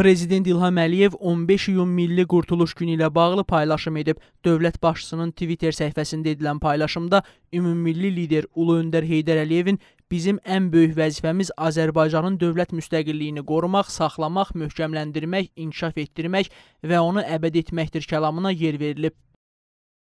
Prezident İlham Əliyev 15 iyun Milli Qurtuluş Günü ilə bağlı paylaşım edib. Dövlət başçısının Twitter səhifəsində edilən paylaşımda ümummilli lider Ulu Öndər Heydər Əliyevin bizim ən böyük vəzifəmiz Azərbaycanın dövlət müstəqilliyini qorumaq, saxlamaq, möhkəmləndirmək, inkişaf etdirmək və onu əbəd etməkdir kəlamına yer verilib.